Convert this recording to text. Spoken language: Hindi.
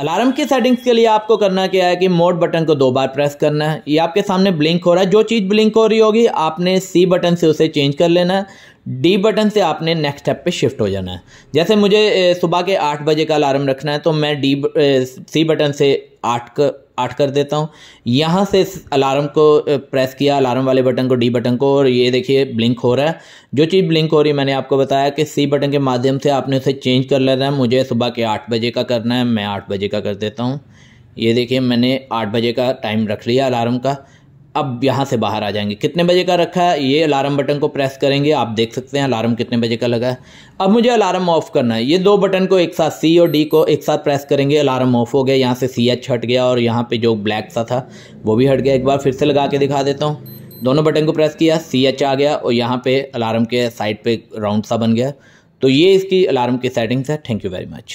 अलार्म की सेटिंग्स के लिए आपको करना क्या है कि मोड बटन को दो बार प्रेस करना है ये आपके सामने ब्लिंक हो रहा है जो चीज़ ब्लिंक हो रही होगी आपने सी बटन से उसे चेंज कर लेना है डी बटन से आपने नेक्स्ट स्टेप पे शिफ्ट हो जाना है जैसे मुझे सुबह के आठ बजे का अलार्म रखना है तो मैं डी सी बटन से आठ कर आठ कर देता हूँ यहाँ से अलार्म को प्रेस किया अलार्म वाले बटन को डी बटन को और ये देखिए ब्लिंक हो रहा है जो चीज़ ब्लिंक हो रही है मैंने आपको बताया कि सी बटन के माध्यम से आपने उसे चेंज कर लेना है मुझे सुबह के आठ बजे का करना है मैं आठ बजे का कर देता हूँ ये देखिए मैंने आठ बजे का टाइम रख लिया अलार्म का अब यहाँ से बाहर आ जाएंगे कितने बजे का रखा है ये अलार्म बटन को प्रेस करेंगे आप देख सकते हैं अलार्म कितने बजे का लगा है अब मुझे अलार्म ऑफ करना है ये दो बटन को एक साथ सी और डी को एक साथ प्रेस करेंगे अलार्म ऑफ हो गया यहाँ से सी एच हट गया और यहाँ पे जो ब्लैक सा था वो भी हट गया एक बार फिर से लगा के दिखा देता हूँ दोनों बटन को प्रेस किया सी एच आ गया और यहाँ पर अलार्म के साइड पर राउंड सा बन गया तो ये इसकी अलार्म की सेटिंग्स है थैंक यू वेरी मच